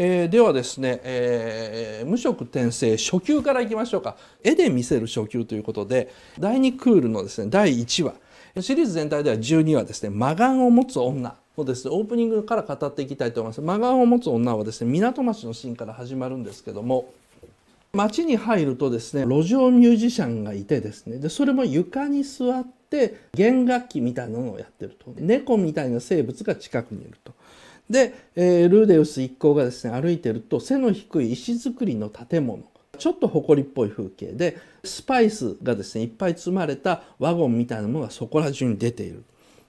えー、ではですね、えー、無色転生初級からいきましょうか絵で見せる初級ということで第2クールのですね第1話シリーズ全体では12話ですね「魔眼を持つ女」をですねオープニングから語っていきたいと思います。魔眼を持つ女はですね港町のシーンから始まるんですけども街に入るとですね路上ミュージシャンがいてですねでそれも床に座って弦楽器みたいなのをやってると猫みたいな生物が近くにいると。で、えー、ルーデウス一行がですね歩いてると背の低い石造りの建物ちょっと埃っぽい風景でスパイスがですねいっぱい積まれたワゴンみたいなものがそこら中に出ている。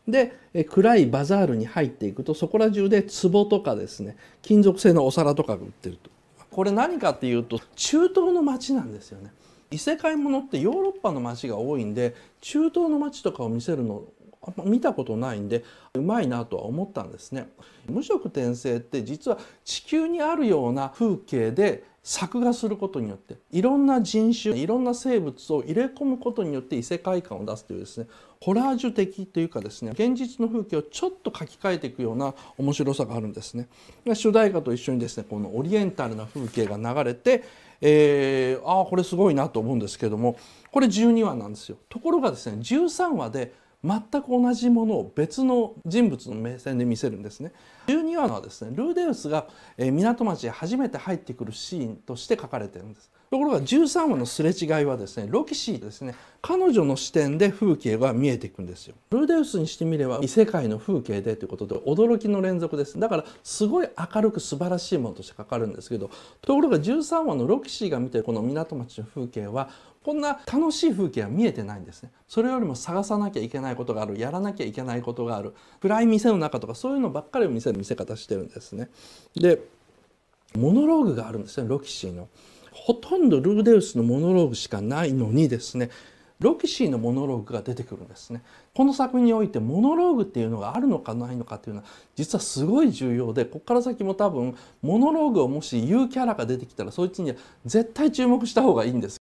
で暗いバザールに入っていくとそこら中で壺とかですね金属製のお皿とかが売ってるとこれ何かっていうと中東の街なんですよね異世界ものってヨーロッパの街が多いんで中東の街とかを見せるのあんま見たことないんでうまいなとは思ったんですね。無色転生って実は地球にあるような風景で作画することによっていろんな人種いろんな生物を入れ込むことによって異世界観を出すというですねホラージュ的というかですね現実の風景をちょっと書き換えていくような面白さがあるんですね。主題歌と一緒にですねこのオリエンタルな風景が流れて、えー、ああこれすごいなと思うんですけどもこれ12話なんですよ。ところがですね13話で「全く同じものを別の人物の目線で見せるんですね12話のはですねルーデウスが港町へ初めて入ってくるシーンとして書かれているんですところが13話のすれ違いはですねロキシーですね彼女の視点で風景が見えていくんですよルーデウスにしてみれば異世界の風景でということで驚きの連続ですだからすごい明るく素晴らしいものとしてかかるんですけどところが13話のロキシーが見てるこの港町の風景はこんな楽しい風景は見えてないんですねそれよりも探さなきゃいけないことがあるやらなきゃいけないことがある暗い店の中とかそういうのばっかりを見せる見せ方してるんですねでモノローグがあるんですねロキシーの。ほとんどルーデウスのモノローグしかないのにですねロキシーのモノローグが出てくるんですねこの作品においてモノローグっていうのがあるのかないのかっていうのは実はすごい重要でここから先も多分モノローグをもし言うキャラが出てきたらそいつには絶対注目した方がいいんです